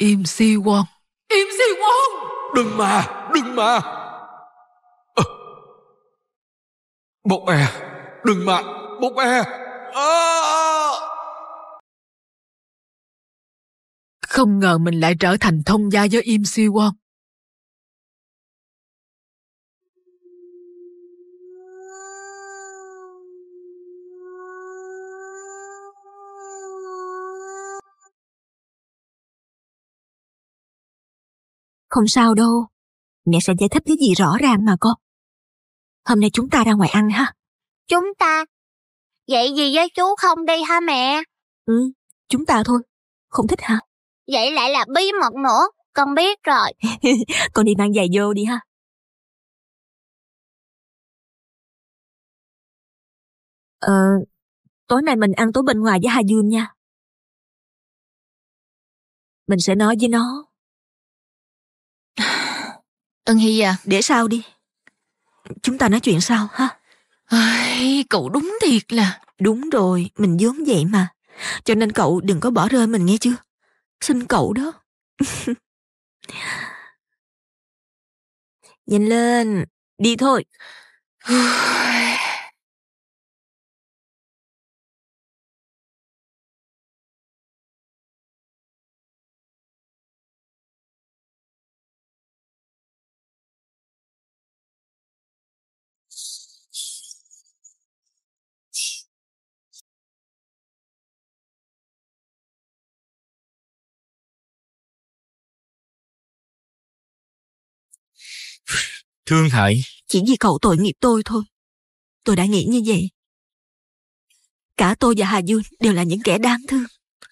Im Si Won Im Si Won Đừng mà Đừng mà à. Ờ. Bốc e Đừng mà Bốc e à. Ờ. Không ngờ mình lại trở thành thông gia với Im Si Won Không sao đâu. Mẹ sẽ giải thích cái gì rõ ràng mà con. Hôm nay chúng ta ra ngoài ăn ha. Chúng ta? Vậy gì với chú không đi ha mẹ? Ừ, chúng ta thôi. Không thích hả? Vậy lại là bí mật nữa. Con biết rồi. con đi mang giày vô đi ha. Ờ, tối nay mình ăn tối bên ngoài với Hà Dương nha. Mình sẽ nói với nó Ân Hy à, để sau đi. Chúng ta nói chuyện sau ha. Ôi, cậu đúng thiệt là. Đúng rồi, mình vốn vậy mà. Cho nên cậu đừng có bỏ rơi mình nghe chưa? Xin cậu đó. Nhanh lên, đi thôi. Thương hại. Chỉ vì cậu tội nghiệp tôi thôi. Tôi đã nghĩ như vậy. Cả tôi và Hà Dương đều là những kẻ đáng thương.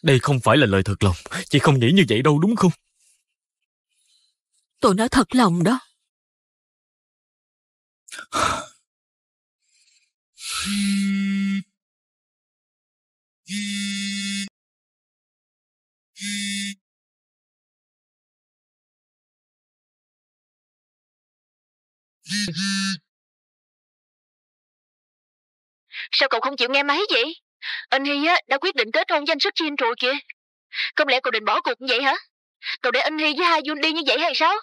Đây không phải là lời thật lòng. Chị không nghĩ như vậy đâu đúng không? Tôi nói thật lòng đó. sao cậu không chịu nghe máy vậy anh hy á đã quyết định kết hôn danh anh sức chim rồi kìa không lẽ cậu định bỏ cuộc như vậy hả cậu để anh hy với hai jun đi như vậy hay sao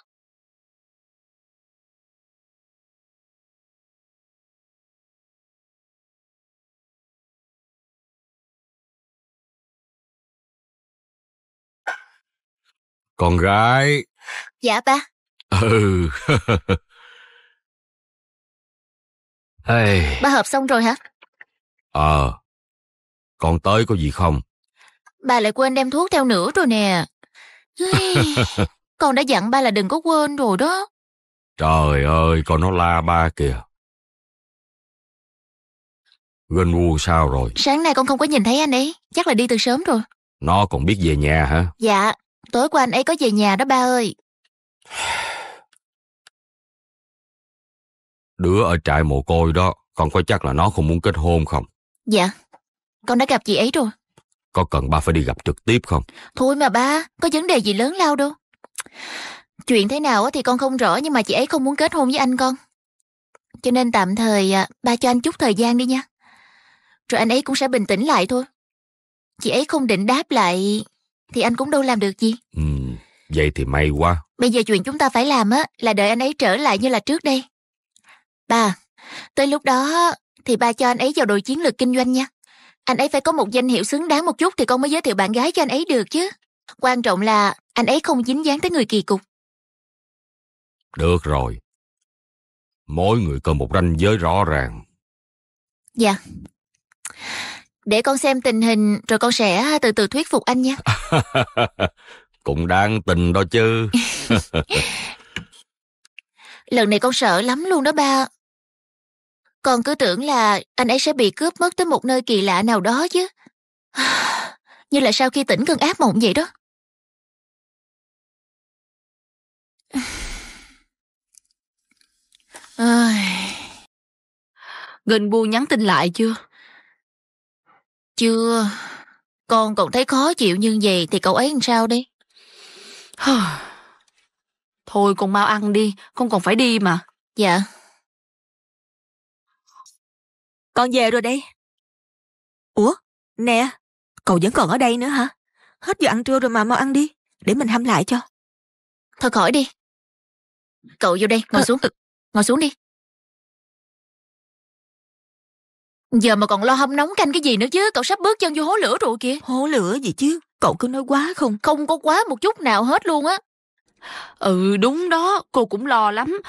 con gái dạ ba ừ Hey. Ba hợp xong rồi hả? Ờ. À, còn tới có gì không? Bà lại quên đem thuốc theo nữa rồi nè. con đã dặn ba là đừng có quên rồi đó. Trời ơi, con nó la ba kìa. Gân u sao rồi? Sáng nay con không có nhìn thấy anh ấy, chắc là đi từ sớm rồi. Nó còn biết về nhà hả? Dạ, tối qua anh ấy có về nhà đó ba ơi. Đứa ở trại mồ côi đó, không có chắc là nó không muốn kết hôn không? Dạ, con đã gặp chị ấy rồi. Có cần ba phải đi gặp trực tiếp không? Thôi mà ba, có vấn đề gì lớn lao đâu. Chuyện thế nào thì con không rõ nhưng mà chị ấy không muốn kết hôn với anh con. Cho nên tạm thời à, ba cho anh chút thời gian đi nha. Rồi anh ấy cũng sẽ bình tĩnh lại thôi. Chị ấy không định đáp lại thì anh cũng đâu làm được gì. Ừ, vậy thì may quá. Bây giờ chuyện chúng ta phải làm á là đợi anh ấy trở lại như là trước đây. Ba, tới lúc đó thì ba cho anh ấy vào đội chiến lược kinh doanh nha. Anh ấy phải có một danh hiệu xứng đáng một chút thì con mới giới thiệu bạn gái cho anh ấy được chứ. Quan trọng là anh ấy không dính dáng tới người kỳ cục. Được rồi. Mỗi người cần một ranh giới rõ ràng. Dạ. Để con xem tình hình rồi con sẽ từ từ thuyết phục anh nha. Cũng đáng tình đó chứ. Lần này con sợ lắm luôn đó ba. Con cứ tưởng là anh ấy sẽ bị cướp mất tới một nơi kỳ lạ nào đó chứ. Như là sau khi tỉnh cơn ác mộng vậy đó. Gần bu nhắn tin lại chưa? Chưa. Con còn thấy khó chịu như vậy thì cậu ấy làm sao đi? Thôi con mau ăn đi, con còn phải đi mà. Dạ. Con về rồi đây. Ủa, nè, cậu vẫn còn ở đây nữa hả? Hết giờ ăn trưa rồi mà mau ăn đi, để mình hâm lại cho. Thôi khỏi đi. Cậu vô đây, ngồi xuống. Ừ. Ngồi xuống đi. Giờ mà còn lo hâm nóng canh cái gì nữa chứ Cậu sắp bước chân vô hố lửa rồi kìa Hố lửa gì chứ Cậu cứ nói quá không Không có quá một chút nào hết luôn á Ừ đúng đó Cô cũng lo lắm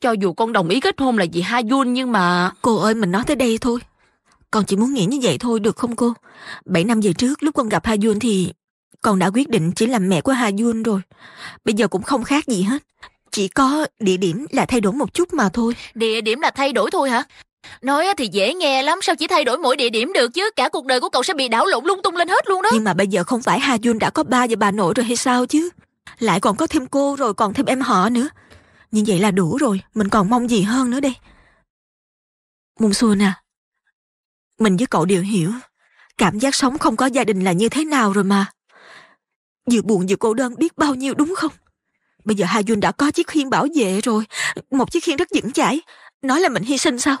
cho dù con đồng ý kết hôn là vì Ha Jun nhưng mà... Cô ơi mình nói tới đây thôi. Con chỉ muốn nghĩ như vậy thôi được không cô? 7 năm về trước lúc con gặp Ha Jun thì... Con đã quyết định chỉ làm mẹ của Ha Jun rồi. Bây giờ cũng không khác gì hết. Chỉ có địa điểm là thay đổi một chút mà thôi. Địa điểm là thay đổi thôi hả? Nói thì dễ nghe lắm, sao chỉ thay đổi mỗi địa điểm được chứ, cả cuộc đời của cậu sẽ bị đảo lộn lung tung lên hết luôn đó. Nhưng mà bây giờ không phải Ha Jun đã có ba và bà nội rồi hay sao chứ? Lại còn có thêm cô rồi còn thêm em họ nữa như vậy là đủ rồi, mình còn mong gì hơn nữa đây. Mông Xuân à, mình với cậu đều hiểu, cảm giác sống không có gia đình là như thế nào rồi mà. Vừa buồn vừa cô đơn biết bao nhiêu đúng không? Bây giờ Hà Duyên đã có chiếc khiên bảo vệ rồi, một chiếc khiên rất vững chãi. Nói là mình hy sinh sao?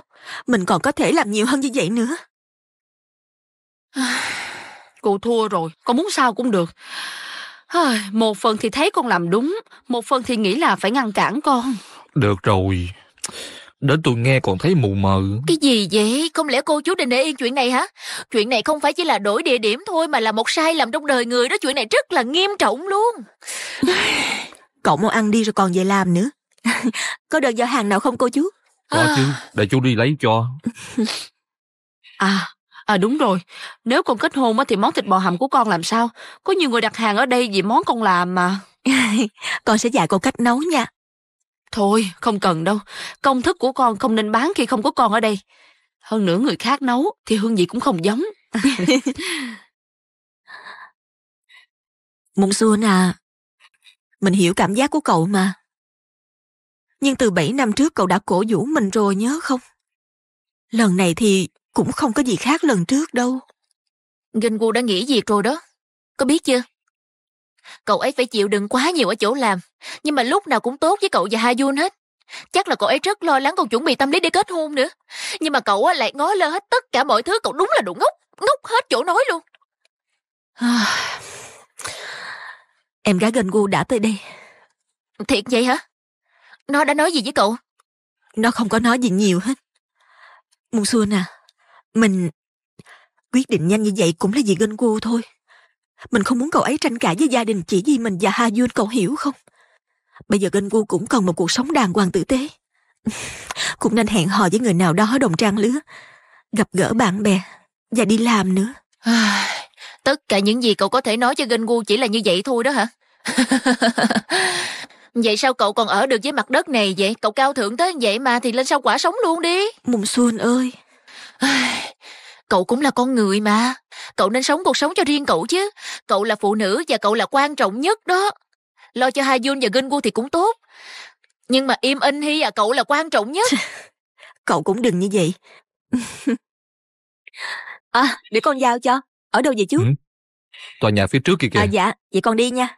Mình còn có thể làm nhiều hơn như vậy nữa. Cô thua rồi, con muốn sao cũng được. Một phần thì thấy con làm đúng Một phần thì nghĩ là phải ngăn cản con Được rồi Đến tôi nghe còn thấy mù mờ Cái gì vậy? Không lẽ cô chú định để yên chuyện này hả? Chuyện này không phải chỉ là đổi địa điểm thôi Mà là một sai lầm trong đời người đó Chuyện này rất là nghiêm trọng luôn Cậu mau ăn đi rồi còn về làm nữa Có đơn giao hàng nào không cô chú? Có à. chứ, để chú đi lấy cho À À đúng rồi, nếu con kết hôn thì món thịt bò hầm của con làm sao? Có nhiều người đặt hàng ở đây vì món con làm mà. con sẽ dạy cô cách nấu nha. Thôi, không cần đâu. Công thức của con không nên bán khi không có con ở đây. Hơn nữa người khác nấu thì hương vị cũng không giống. Mụn xua à, mình hiểu cảm giác của cậu mà. Nhưng từ 7 năm trước cậu đã cổ vũ mình rồi nhớ không? Lần này thì cũng không có gì khác lần trước đâu. Gingu đã nghĩ gì rồi đó. Có biết chưa? Cậu ấy phải chịu đựng quá nhiều ở chỗ làm, nhưng mà lúc nào cũng tốt với cậu và Ha Hayun hết. Chắc là cậu ấy rất lo lắng còn chuẩn bị tâm lý để kết hôn nữa. Nhưng mà cậu lại ngó lơ hết tất cả mọi thứ, cậu đúng là đủ ngốc, ngốc hết chỗ nói luôn. em gái Gingu đã tới đây. Thiệt vậy hả? Nó đã nói gì với cậu? Nó không có nói gì nhiều hết. Mung Xuân à, mình... Quyết định nhanh như vậy cũng là vì ganh Gu thôi. Mình không muốn cậu ấy tranh cãi với gia đình chỉ vì mình và Ha Duyên cậu hiểu không? Bây giờ ganh Gu cũng cần một cuộc sống đàng hoàng tử tế. cũng nên hẹn hò với người nào đó đồng trang lứa. Gặp gỡ bạn bè. Và đi làm nữa. Tất cả những gì cậu có thể nói cho ganh Gu chỉ là như vậy thôi đó hả? Vậy sao cậu còn ở được với mặt đất này vậy? Cậu cao thượng tới vậy mà thì lên sao quả sống luôn đi. Mùng Xuân ơi, Cậu cũng là con người mà. Cậu nên sống cuộc sống cho riêng cậu chứ. Cậu là phụ nữ và cậu là quan trọng nhất đó. Lo cho Hai Dương và Gingu thì cũng tốt. Nhưng mà Im In Hy à cậu là quan trọng nhất. cậu cũng đừng như vậy. à, để con giao cho. Ở đâu vậy chú? Ừ. Tòa nhà phía trước kia kìa. À dạ, vậy con đi nha.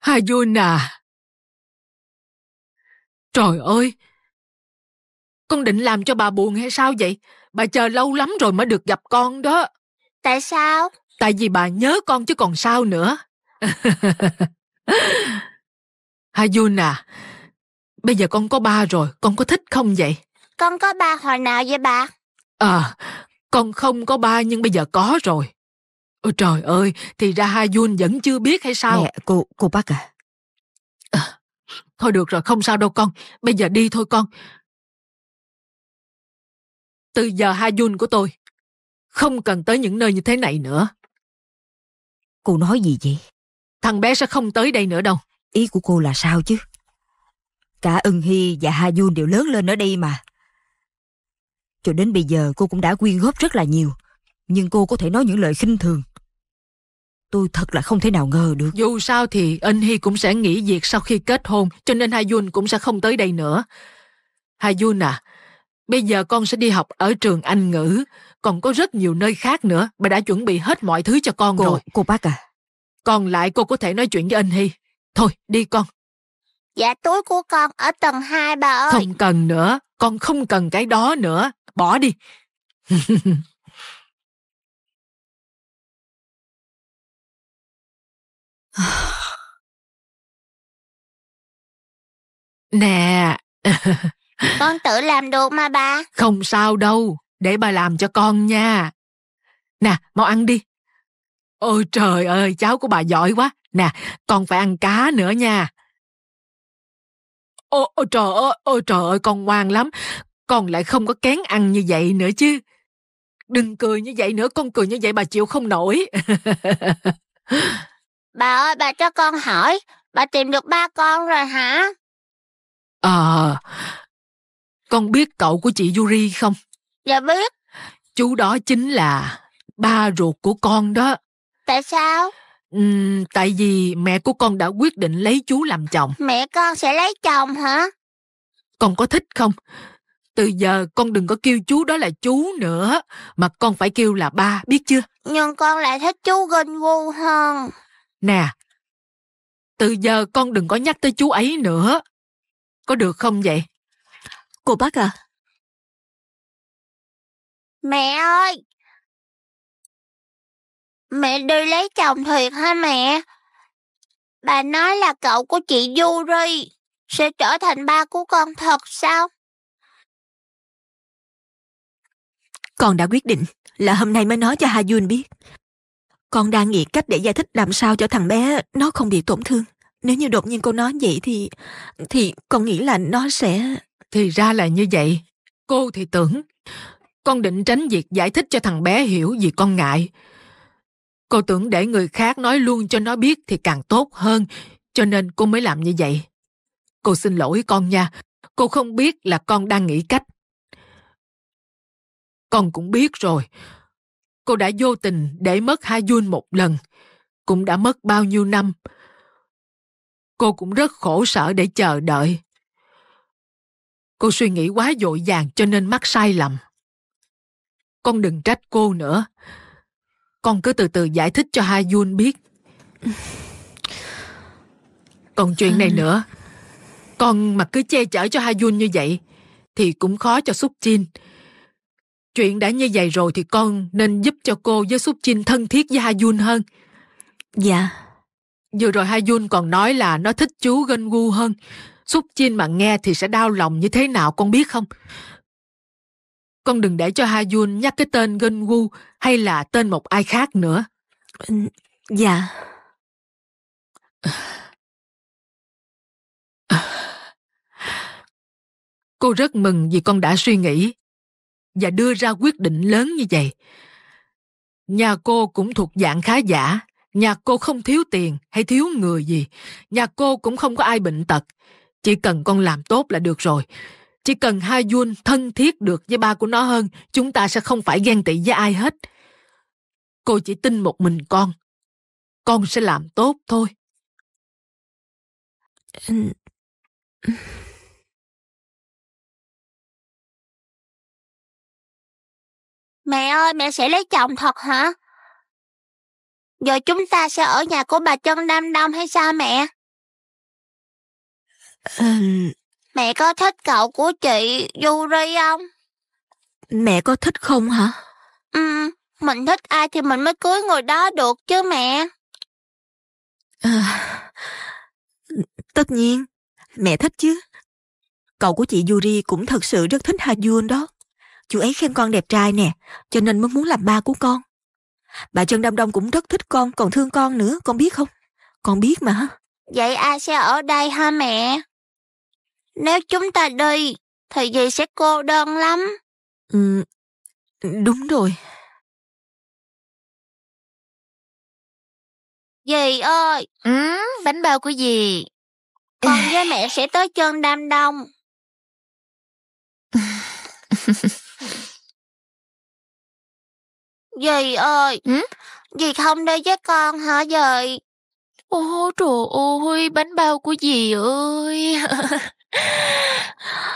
Hayuna! Trời ơi! Con định làm cho bà buồn hay sao vậy? Bà chờ lâu lắm rồi mới được gặp con đó. Tại sao? Tại vì bà nhớ con chứ còn sao nữa. Hayuna, bây giờ con có ba rồi, con có thích không vậy? Con có ba hồi nào vậy bà? À, con không có ba nhưng bây giờ có rồi. Ôi trời ơi, thì ra Ha Jun vẫn chưa biết hay sao? Mẹ, cô, cô bác à? à. Thôi được rồi, không sao đâu con. Bây giờ đi thôi con. Từ giờ Ha Jun của tôi, không cần tới những nơi như thế này nữa. Cô nói gì vậy? Thằng bé sẽ không tới đây nữa đâu. Ý của cô là sao chứ? Cả Ân Hy và Ha Jun đều lớn lên ở đây mà. Cho đến bây giờ cô cũng đã quyên góp rất là nhiều. Nhưng cô có thể nói những lời khinh thường Tôi thật là không thể nào ngờ được. Dù sao thì anh Hy cũng sẽ nghỉ việc sau khi kết hôn, cho nên Hai Jun cũng sẽ không tới đây nữa. Hai Jun à, bây giờ con sẽ đi học ở trường Anh ngữ, còn có rất nhiều nơi khác nữa, bà đã chuẩn bị hết mọi thứ cho con cô, rồi. Cô bác à. Còn lại cô có thể nói chuyện với anh Hy. Thôi, đi con. Dạ túi của con ở tầng 2 bà ơi. Không cần nữa, con không cần cái đó nữa. Bỏ đi. Nè. con tự làm được mà bà. Không sao đâu, để bà làm cho con nha. Nè, mau ăn đi. Ôi trời ơi, cháu của bà giỏi quá. Nè, con phải ăn cá nữa nha. Ôi, ôi trời ơi, ôi trời ơi, con ngoan lắm. Con lại không có kén ăn như vậy nữa chứ. Đừng cười như vậy nữa, con cười như vậy bà chịu không nổi. Bà ơi, bà cho con hỏi, bà tìm được ba con rồi hả? à, con biết cậu của chị Yuri không? Dạ biết. Chú đó chính là ba ruột của con đó. Tại sao? Ừ, tại vì mẹ của con đã quyết định lấy chú làm chồng. Mẹ con sẽ lấy chồng hả? Con có thích không? Từ giờ con đừng có kêu chú đó là chú nữa, mà con phải kêu là ba, biết chưa? Nhưng con lại thích chú Gun Woo hơn. Nè, từ giờ con đừng có nhắc tới chú ấy nữa. Có được không vậy? Cô bác à. Mẹ ơi! Mẹ đi lấy chồng thiệt hả mẹ? Bà nói là cậu của chị Yuri sẽ trở thành ba của con thật sao? Con đã quyết định là hôm nay mới nói cho Ha Jun biết. Con đang nghĩ cách để giải thích làm sao cho thằng bé nó không bị tổn thương. Nếu như đột nhiên cô nói vậy thì... Thì con nghĩ là nó sẽ... Thì ra là như vậy. Cô thì tưởng. Con định tránh việc giải thích cho thằng bé hiểu vì con ngại. Cô tưởng để người khác nói luôn cho nó biết thì càng tốt hơn. Cho nên cô mới làm như vậy. Cô xin lỗi con nha. Cô không biết là con đang nghĩ cách. Con cũng biết rồi cô đã vô tình để mất Ha Jun một lần, cũng đã mất bao nhiêu năm. Cô cũng rất khổ sở để chờ đợi. Cô suy nghĩ quá dội vàng cho nên mắc sai lầm. Con đừng trách cô nữa. Con cứ từ từ giải thích cho Ha Jun biết. Còn chuyện này nữa, con mà cứ che chở cho Ha Jun như vậy thì cũng khó cho Súc Chin. Chuyện đã như vậy rồi thì con nên giúp cho cô với xúc Chinh thân thiết với Ha Jun hơn. Dạ. Vừa rồi Ha Jun còn nói là nó thích chú Gân Gu hơn. xúc Chinh mà nghe thì sẽ đau lòng như thế nào con biết không? Con đừng để cho Ha Jun nhắc cái tên Gân Gu hay là tên một ai khác nữa. Ừ, dạ. Cô rất mừng vì con đã suy nghĩ và đưa ra quyết định lớn như vậy. Nhà cô cũng thuộc dạng khá giả, nhà cô không thiếu tiền hay thiếu người gì, nhà cô cũng không có ai bệnh tật, chỉ cần con làm tốt là được rồi. Chỉ cần hai Jun thân thiết được với ba của nó hơn, chúng ta sẽ không phải ghen tị với ai hết. Cô chỉ tin một mình con. Con sẽ làm tốt thôi. Mẹ ơi, mẹ sẽ lấy chồng thật hả? rồi chúng ta sẽ ở nhà của bà Trân Nam Đông hay sao mẹ? Mẹ có thích cậu của chị Yuri không? Mẹ có thích không hả? Ừ, mình thích ai thì mình mới cưới người đó được chứ mẹ. À, tất nhiên, mẹ thích chứ. Cậu của chị Yuri cũng thật sự rất thích Hajun đó. Chú ấy khen con đẹp trai nè, cho nên mới muốn làm ba của con. Bà Trân Đam Đông cũng rất thích con, còn thương con nữa, con biết không? Con biết mà. Vậy ai sẽ ở đây hả mẹ? Nếu chúng ta đi, thì dì sẽ cô đơn lắm. Ừ, đúng rồi. Dì ơi! Ừ, bánh bao của dì. Con với mẹ sẽ tới chân đam đông. Dì ơi, ừ? dì không đi với con hả dì? Ô trời ơi, bánh bao của dì ơi.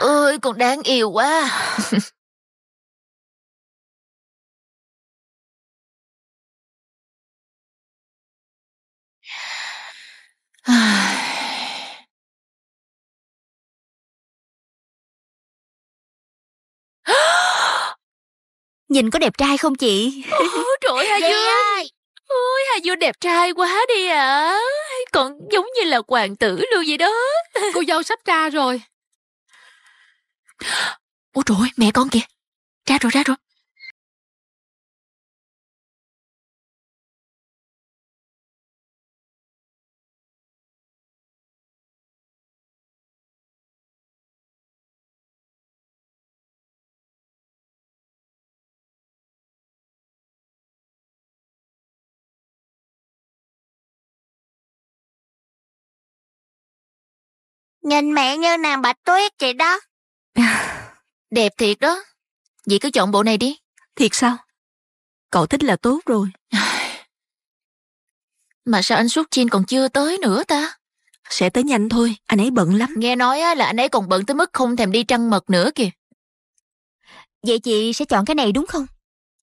ơi, còn đáng yêu quá. Nhìn có đẹp trai không chị? Ôi, trời ơi, Hà Dì Dương Ôi Hà Dương đẹp trai quá đi ạ à. Còn giống như là hoàng tử luôn vậy đó Cô dâu sắp ra rồi Ôi trời ơi, mẹ con kìa Ra rồi ra rồi Nhìn mẹ như nàng bạch tuyết vậy đó. Đẹp thiệt đó. Vậy cứ chọn bộ này đi. Thiệt sao? Cậu thích là tốt rồi. Mà sao anh suốt Chin còn chưa tới nữa ta? Sẽ tới nhanh thôi, anh ấy bận lắm. Nghe nói là anh ấy còn bận tới mức không thèm đi trăng mật nữa kìa. Vậy chị sẽ chọn cái này đúng không?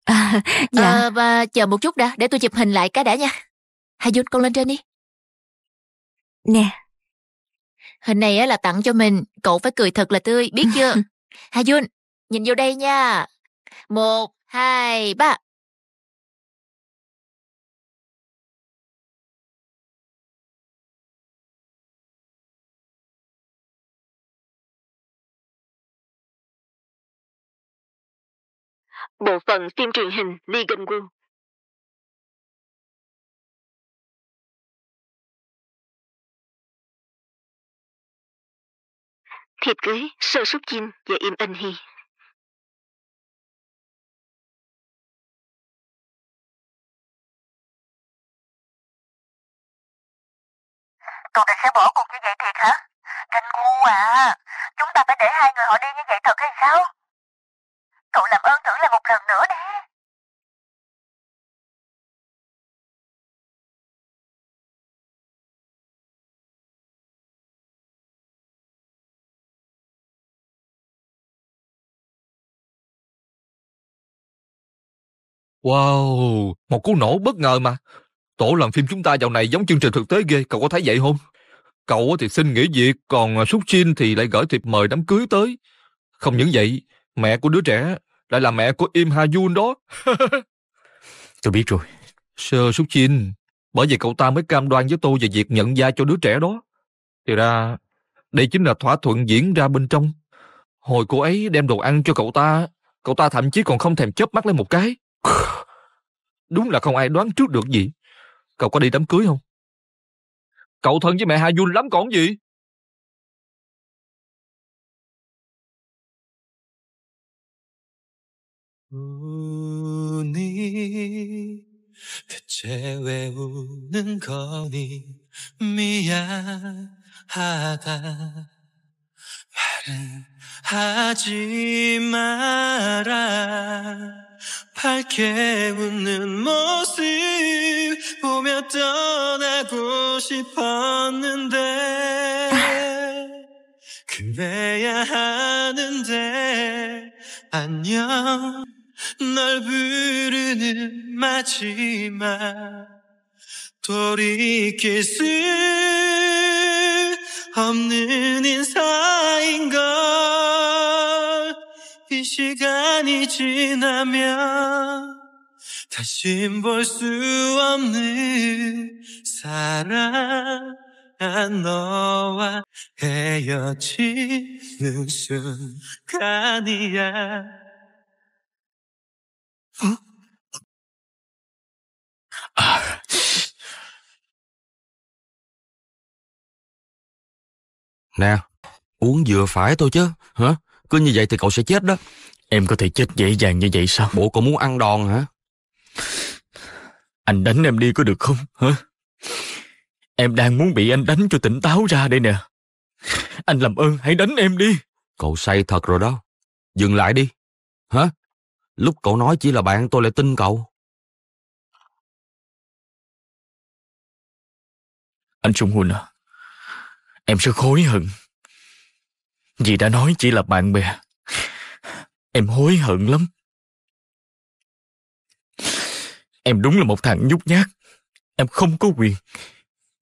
À, dạ. Ờ, à, và chờ một chút đã, để tôi chụp hình lại cái đã nha. Hà Dung, con lên trên đi. Nè, Hình này á là tặng cho mình, cậu phải cười thật là tươi, biết chưa? ha Jun, nhìn vô đây nha. Một, hai, ba. Bộ phận phim truyền hình Lee Gun Woo thiệp cưới sơ xúc chim và im ân hy cậu định sẽ bỏ cuộc như vậy thiệt hả anh ngu à chúng ta phải để hai người họ đi như vậy thật hay sao cậu làm ơn thử lại một lần nữa đi Wow, một cú nổ bất ngờ mà. Tổ làm phim chúng ta dạo này giống chương trình thực tế ghê, cậu có thấy vậy không? Cậu thì xin nghỉ việc, còn à, Súc Chin thì lại gửi thiệp mời đám cưới tới. Không những vậy, mẹ của đứa trẻ lại là mẹ của Im Ha Yoon đó. tôi biết rồi. Sơ Súc Chin, bởi vì cậu ta mới cam đoan với tôi về việc nhận gia cho đứa trẻ đó. Thì ra, đây chính là thỏa thuận diễn ra bên trong. Hồi cô ấy đem đồ ăn cho cậu ta, cậu ta thậm chí còn không thèm chớp mắt lên một cái. Đúng là không ai đoán trước được gì. Cậu có đi đám cưới không? Cậu thân với mẹ Hà Jun lắm còn gì? 우니 대체 왜 우는 거니 미안하다 말은 하지 마라 밝게 웃는 모습 보며 떠나고 싶었는데 그래야 하는데 안녕 널 부르는 마지막 돌이킬 수 없는 인사인 걸긴 시간이 지나면 다신 볼수 없는 사랑 너와 헤어지는 순간이야 아. nè uống vừa phải tôi chứ hả cứ như vậy thì cậu sẽ chết đó Em có thể chết dễ dàng như vậy sao Bộ cậu muốn ăn đòn hả Anh đánh em đi có được không hả Em đang muốn bị anh đánh cho tỉnh táo ra đây nè Anh làm ơn hãy đánh em đi Cậu say thật rồi đó Dừng lại đi Hả Lúc cậu nói chỉ là bạn tôi lại tin cậu Anh Trung Huỳnh à Em sẽ khối hận Dì đã nói chỉ là bạn bè. Em hối hận lắm. Em đúng là một thằng nhút nhát. Em không có quyền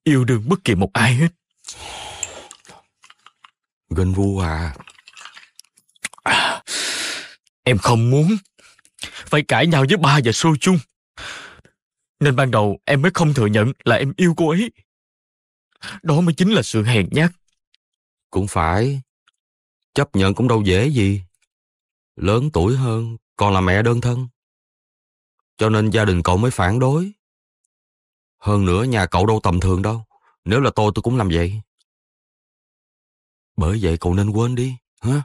yêu đương bất kỳ một ai hết. Gần vu à. Em không muốn phải cãi nhau với ba và xô chung. Nên ban đầu em mới không thừa nhận là em yêu cô ấy. Đó mới chính là sự hèn nhát. Cũng phải. Chấp nhận cũng đâu dễ gì. Lớn tuổi hơn, còn là mẹ đơn thân. Cho nên gia đình cậu mới phản đối. Hơn nữa nhà cậu đâu tầm thường đâu. Nếu là tôi tôi cũng làm vậy. Bởi vậy cậu nên quên đi, hả?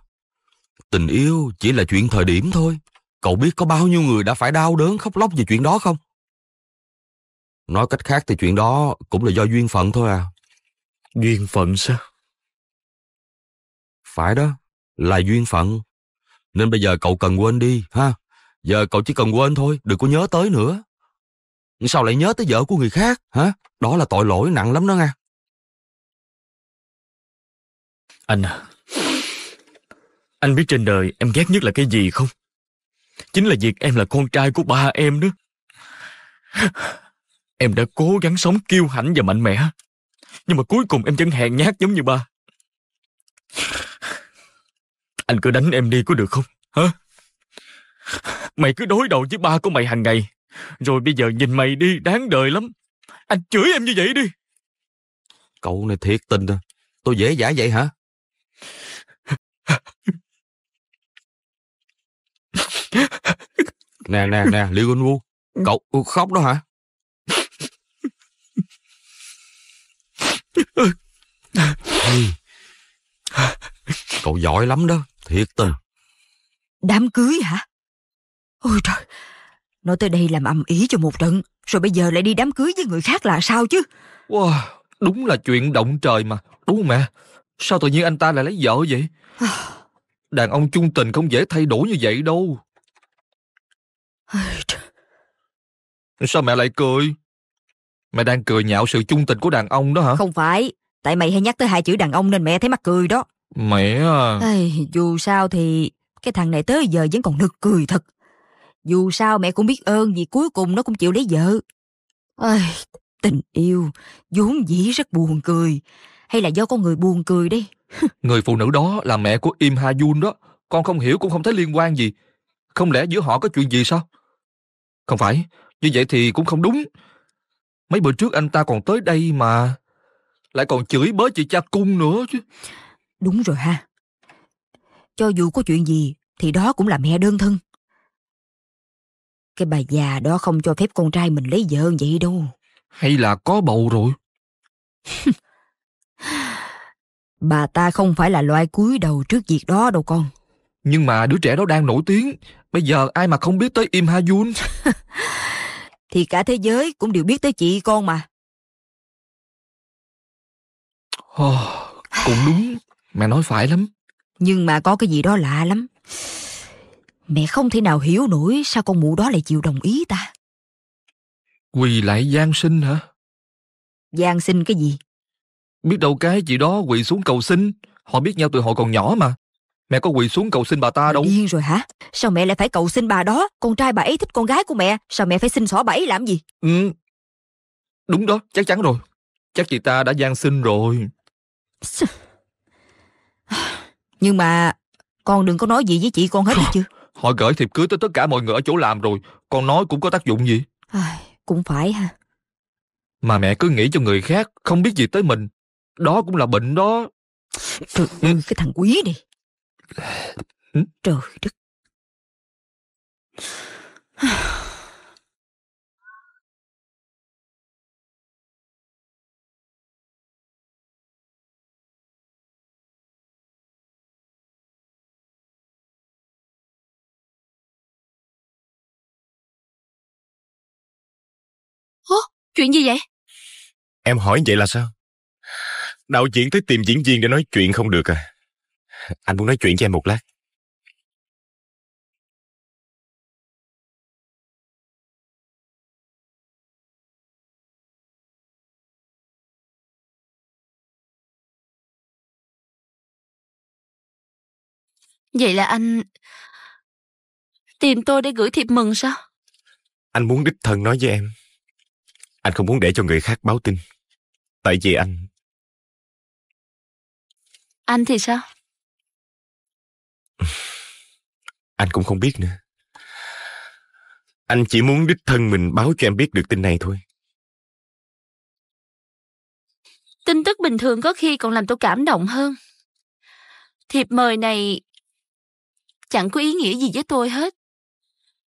Tình yêu chỉ là chuyện thời điểm thôi. Cậu biết có bao nhiêu người đã phải đau đớn khóc lóc về chuyện đó không? Nói cách khác thì chuyện đó cũng là do duyên phận thôi à. Duyên phận sao? Phải đó là duyên phận. Nên bây giờ cậu cần quên đi, ha? Giờ cậu chỉ cần quên thôi, đừng có nhớ tới nữa. Sao lại nhớ tới vợ của người khác, hả? Đó là tội lỗi nặng lắm đó nha. Anh à, anh biết trên đời em ghét nhất là cái gì không? Chính là việc em là con trai của ba em đó. Em đã cố gắng sống kiêu hãnh và mạnh mẽ, nhưng mà cuối cùng em vẫn hèn nhát giống như ba. Anh cứ đánh em đi có được không? Hả? Mày cứ đối đầu với ba của mày hàng ngày. Rồi bây giờ nhìn mày đi, đáng đời lắm. Anh chửi em như vậy đi. Cậu này thiệt tình à. Tôi dễ dãi vậy hả? nè, nè, nè, Liêu Quân vu Cậu khóc đó hả? Cậu giỏi lắm đó. Thiệt tình. Đám cưới hả? Ôi trời, nó tới đây làm ầm ý cho một trận, rồi bây giờ lại đi đám cưới với người khác là sao chứ? Wow, đúng là chuyện động trời mà, đúng mẹ? Sao tự nhiên anh ta lại lấy vợ vậy? Đàn ông chung tình không dễ thay đổi như vậy đâu. Sao mẹ lại cười? Mẹ đang cười nhạo sự chung tình của đàn ông đó hả? Không phải, tại mày hay nhắc tới hai chữ đàn ông nên mẹ thấy mắc cười đó. Mẹ à. dù sao thì cái thằng này tới giờ vẫn còn nực cười thật. Dù sao mẹ cũng biết ơn vì cuối cùng nó cũng chịu lấy vợ. Ây, tình yêu vốn dĩ rất buồn cười. Hay là do con người buồn cười đi? người phụ nữ đó là mẹ của Im Ha Jun đó. Con không hiểu cũng không thấy liên quan gì. Không lẽ giữa họ có chuyện gì sao? Không phải, như vậy thì cũng không đúng. Mấy bữa trước anh ta còn tới đây mà lại còn chửi bới chị cha cung nữa chứ Đúng rồi ha. Cho dù có chuyện gì thì đó cũng là mẹ đơn thân. Cái bà già đó không cho phép con trai mình lấy vợ vậy đâu. Hay là có bầu rồi? bà ta không phải là loại cúi đầu trước việc đó đâu con. Nhưng mà đứa trẻ đó đang nổi tiếng, bây giờ ai mà không biết tới Im Ha Yoon. thì cả thế giới cũng đều biết tới chị con mà. Oh, cũng đúng. Mẹ nói phải lắm. Nhưng mà có cái gì đó lạ lắm. Mẹ không thể nào hiểu nổi sao con mụ đó lại chịu đồng ý ta. Quỳ lại gian sinh hả? Gian sinh cái gì? Biết đâu cái chị đó quỳ xuống cầu xin. Họ biết nhau từ họ còn nhỏ mà. Mẹ có quỳ xuống cầu xin bà ta đâu. Điên rồi hả? Sao mẹ lại phải cầu xin bà đó? Con trai bà ấy thích con gái của mẹ. Sao mẹ phải xin xỏ bà ấy làm gì? Ừ. Đúng đó, chắc chắn rồi. Chắc chị ta đã gian sinh rồi. Nhưng mà con đừng có nói gì với chị con hết chưa? Họ gửi thiệp cưới tới tất cả mọi người ở chỗ làm rồi, con nói cũng có tác dụng gì? À, cũng phải ha. Mà mẹ cứ nghĩ cho người khác, không biết gì tới mình. Đó cũng là bệnh đó. Trời ừ. cái thằng quý đi. Ừ. Trời đất. Chuyện gì vậy? Em hỏi vậy là sao? Đạo diễn tới tìm diễn viên để nói chuyện không được à? Anh muốn nói chuyện với em một lát. Vậy là anh tìm tôi để gửi thiệp mừng sao? Anh muốn đích thân nói với em anh không muốn để cho người khác báo tin. Tại vì anh... Anh thì sao? Anh cũng không biết nữa. Anh chỉ muốn đích thân mình báo cho em biết được tin này thôi. Tin tức bình thường có khi còn làm tôi cảm động hơn. Thiệp mời này chẳng có ý nghĩa gì với tôi hết.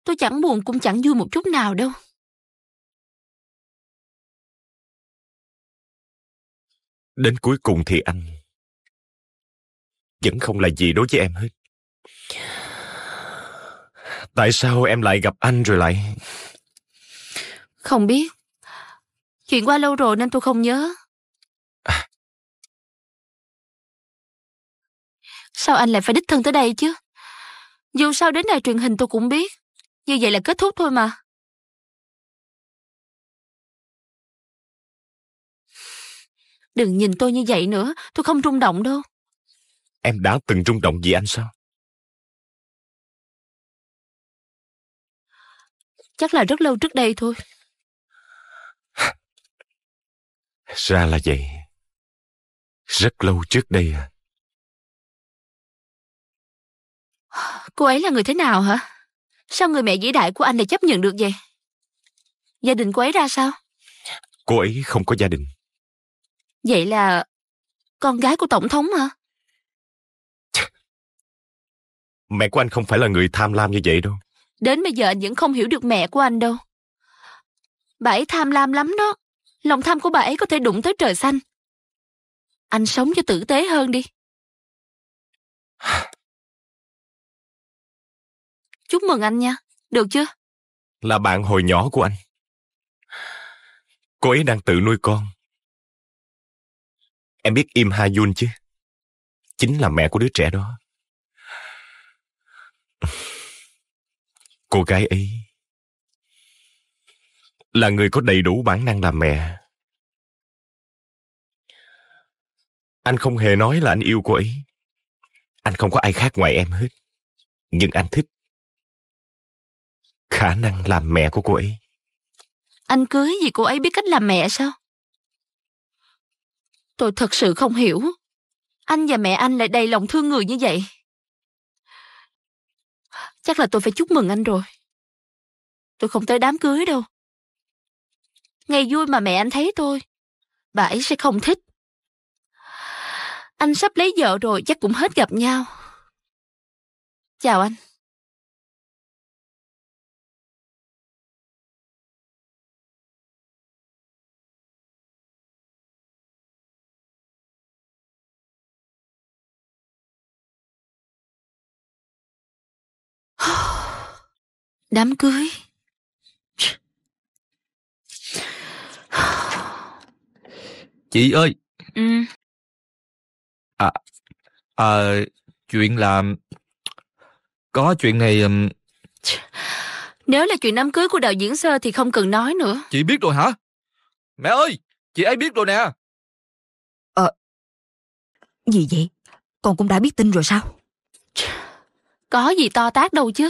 Tôi chẳng buồn cũng chẳng vui một chút nào đâu. Đến cuối cùng thì anh vẫn không là gì đối với em hết. Tại sao em lại gặp anh rồi lại? Không biết. Chuyện qua lâu rồi nên tôi không nhớ. À. Sao anh lại phải đích thân tới đây chứ? Dù sao đến đài truyền hình tôi cũng biết. Như vậy là kết thúc thôi mà. Đừng nhìn tôi như vậy nữa, tôi không rung động đâu. Em đã từng rung động vì anh sao? Chắc là rất lâu trước đây thôi. Ra là vậy. Rất lâu trước đây à. Cô ấy là người thế nào hả? Sao người mẹ vĩ đại của anh lại chấp nhận được vậy? Gia đình cô ấy ra sao? Cô ấy không có gia đình. Vậy là con gái của tổng thống hả? Mẹ của anh không phải là người tham lam như vậy đâu. Đến bây giờ anh vẫn không hiểu được mẹ của anh đâu. Bà ấy tham lam lắm đó. Lòng tham của bà ấy có thể đụng tới trời xanh. Anh sống cho tử tế hơn đi. Chúc mừng anh nha, được chưa? Là bạn hồi nhỏ của anh. Cô ấy đang tự nuôi con Em biết Im Ha Yun chứ? Chính là mẹ của đứa trẻ đó. Cô gái ấy là người có đầy đủ bản năng làm mẹ. Anh không hề nói là anh yêu cô ấy. Anh không có ai khác ngoài em hết. Nhưng anh thích khả năng làm mẹ của cô ấy. Anh cưới vì cô ấy biết cách làm mẹ sao? Tôi thật sự không hiểu. Anh và mẹ anh lại đầy lòng thương người như vậy. Chắc là tôi phải chúc mừng anh rồi. Tôi không tới đám cưới đâu. Ngày vui mà mẹ anh thấy tôi, bà ấy sẽ không thích. Anh sắp lấy vợ rồi chắc cũng hết gặp nhau. Chào anh. Đám cưới Chị ơi Ừ À À Chuyện làm Có chuyện này um, Nếu là chuyện đám cưới của đạo diễn sơ Thì không cần nói nữa Chị biết rồi hả Mẹ ơi Chị ấy biết rồi nè Ờ Gì vậy Con cũng đã biết tin rồi sao Có gì to tác đâu chứ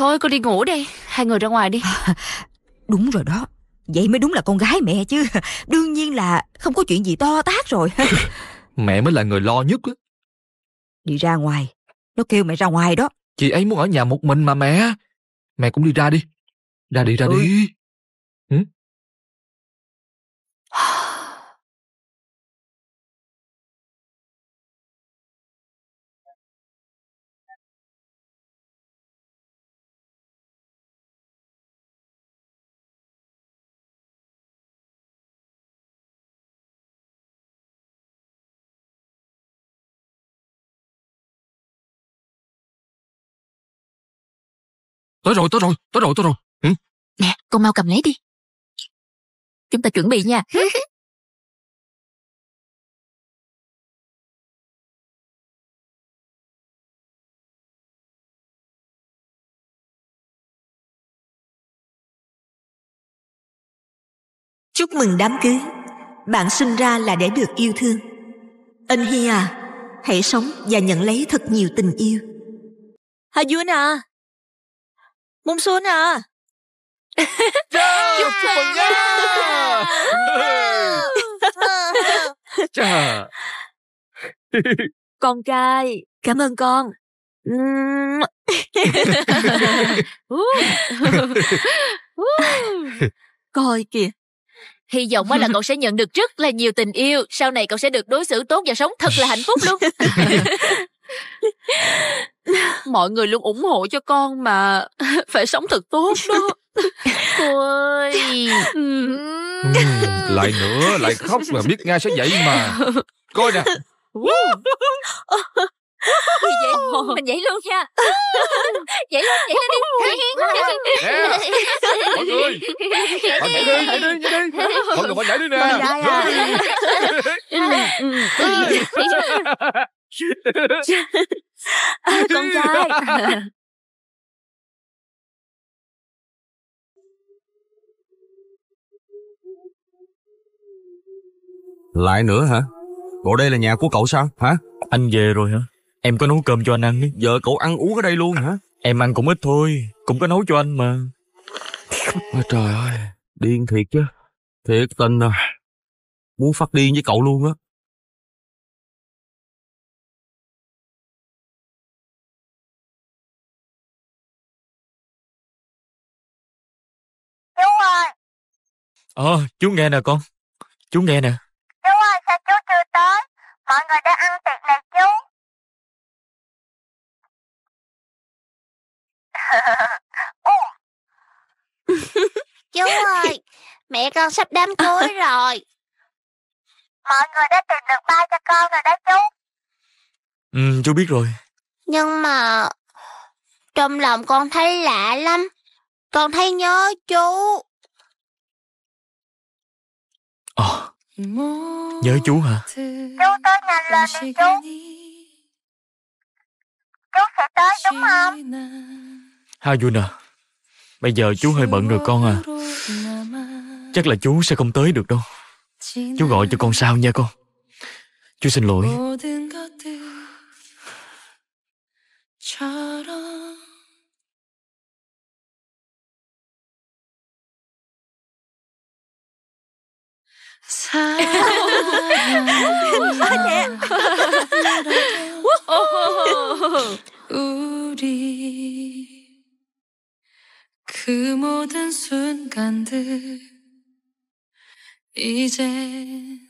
Thôi con đi ngủ đi Hai người ra ngoài đi à, Đúng rồi đó Vậy mới đúng là con gái mẹ chứ Đương nhiên là không có chuyện gì to tát rồi Mẹ mới là người lo nhất đó. Đi ra ngoài Nó kêu mẹ ra ngoài đó Chị ấy muốn ở nhà một mình mà mẹ Mẹ cũng đi ra đi Ra đi ra ừ. đi ừ. Tới rồi, tới rồi, tới rồi, tới rồi. Ừ. Nè, con mau cầm lấy đi. Chúng ta chuẩn bị nha. Chúc mừng đám cưới. Bạn sinh ra là để được yêu thương. Anh Hi à, hãy sống và nhận lấy thật nhiều tình yêu. Hajun à, Mông Xuân à yeah, dạ, Chúc mừng nha Con trai Cảm ơn con Coi kìa Hy vọng là cậu sẽ nhận được rất là nhiều tình yêu Sau này cậu sẽ được đối xử tốt và sống thật là hạnh phúc luôn Mọi người luôn ủng hộ cho con mà Phải sống thật tốt đó Ôi ừ, Lại nữa Lại khóc mà biết ngay sẽ vậy mà Coi nè Vậy, mình vậy luôn nha Vậy luôn, vậy đi Nè Mọi người Bạn nhảy đi, nhảy đi, nhảy đi Không được bạn nhảy đi nè à, con trai Lại nữa hả? Bộ đây là nhà của cậu sao? Hả? Anh về rồi hả? Em có nấu cơm cho anh ăn đi. Giờ cậu ăn uống ở đây luôn hả? Em ăn cũng ít thôi, cũng có nấu cho anh mà. Ôi trời ơi, điên thiệt chứ. Thiệt tình à. Muốn phát điên với cậu luôn á. Ờ, chú nghe nè con. Chú nghe nè. Chú ơi, sao chú chưa tới? Mọi người đã ăn tiệc này chú. chú ơi, mẹ con sắp đám cưới rồi. Mọi người đã tìm được ba cho con rồi đó chú. Ừ, chú biết rồi. Nhưng mà trong lòng con thấy lạ lắm. Con thấy nhớ chú. Ờ Nhớ chú hả Chú tới ngành lên đi chú Chú sẽ tới đúng không Ha Jun à Bây giờ chú hơi bận rồi con à Chắc là chú sẽ không tới được đâu Chú gọi cho con sao nha con Chú xin lỗi 사랑해 우리 그 모든 순간들 이제